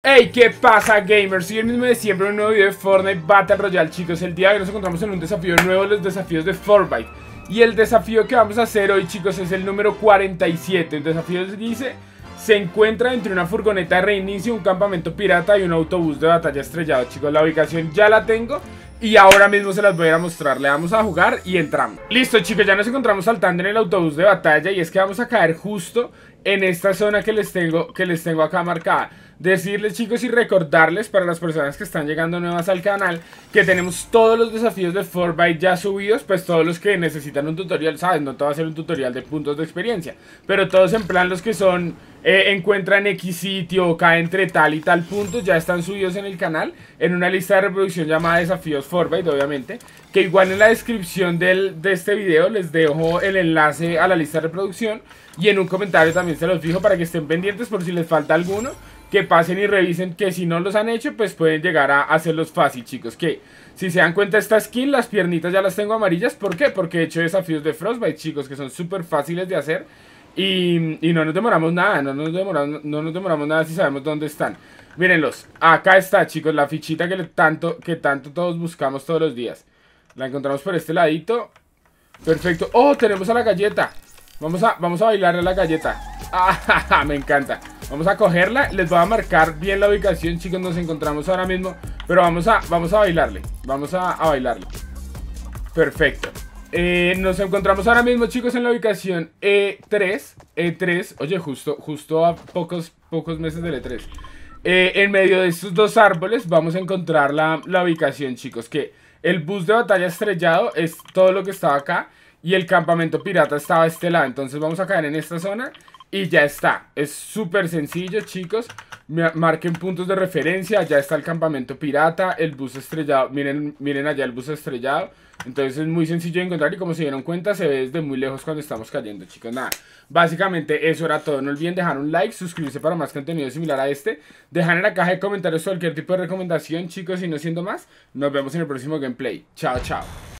Hey, ¿qué pasa gamers? Soy el mismo de siempre un nuevo video de Fortnite Battle Royale chicos El día de hoy nos encontramos en un desafío nuevo, los desafíos de Fortnite Y el desafío que vamos a hacer hoy chicos es el número 47 El desafío dice, se encuentra entre una furgoneta de reinicio, un campamento pirata y un autobús de batalla estrellado Chicos, la ubicación ya la tengo y ahora mismo se las voy a mostrar Le vamos a jugar y entramos Listo chicos, ya nos encontramos saltando en el autobús de batalla Y es que vamos a caer justo en esta zona que les tengo, que les tengo acá marcada Decirles chicos y recordarles para las personas que están llegando nuevas al canal Que tenemos todos los desafíos de 4 ya subidos Pues todos los que necesitan un tutorial, sabes, no todo va a ser un tutorial de puntos de experiencia Pero todos en plan los que son, eh, encuentran X sitio caen entre tal y tal punto Ya están subidos en el canal en una lista de reproducción llamada desafíos Frostbite, obviamente. Que igual en la descripción del, de este video les dejo el enlace a la lista de reproducción. Y en un comentario también se los fijo para que estén pendientes por si les falta alguno. Que pasen y revisen que si no los han hecho, pues pueden llegar a hacerlos fácil, chicos. Que si se dan cuenta esta skin, las piernitas ya las tengo amarillas. ¿Por qué? Porque he hecho desafíos de Frostbite, chicos, que son súper fáciles de hacer. Y, no nos demoramos nada, no nos demoramos, no nos demoramos nada si sabemos dónde están. Mírenlos, acá está chicos, la fichita que, tanto, que tanto todos buscamos todos los días. La encontramos por este ladito. Perfecto. ¡Oh, tenemos a la galleta! Vamos a, vamos a la galleta. Ah, me encanta. Vamos a cogerla. Les voy a marcar bien la ubicación, chicos. Nos encontramos ahora mismo. Pero vamos a, vamos a bailarle. Vamos a, a bailarle. Perfecto. Eh, nos encontramos ahora mismo, chicos, en la ubicación E3. E3, oye, justo, justo a pocos, pocos meses del E3. Eh, en medio de estos dos árboles vamos a encontrar la, la ubicación, chicos, que el bus de batalla estrellado es todo lo que estaba acá y el campamento pirata estaba a este lado. Entonces vamos a caer en esta zona y ya está. Es súper sencillo, chicos. Marquen puntos de referencia. Ya está el campamento pirata, el bus estrellado. Miren, miren allá el bus estrellado. Entonces es muy sencillo de encontrar y como se dieron cuenta se ve desde muy lejos cuando estamos cayendo, chicos. Nada, básicamente eso era todo. No olviden dejar un like, suscribirse para más contenido similar a este. Dejar en la caja de comentarios cualquier tipo de recomendación, chicos. Y no siendo más, nos vemos en el próximo gameplay. Chao, chao.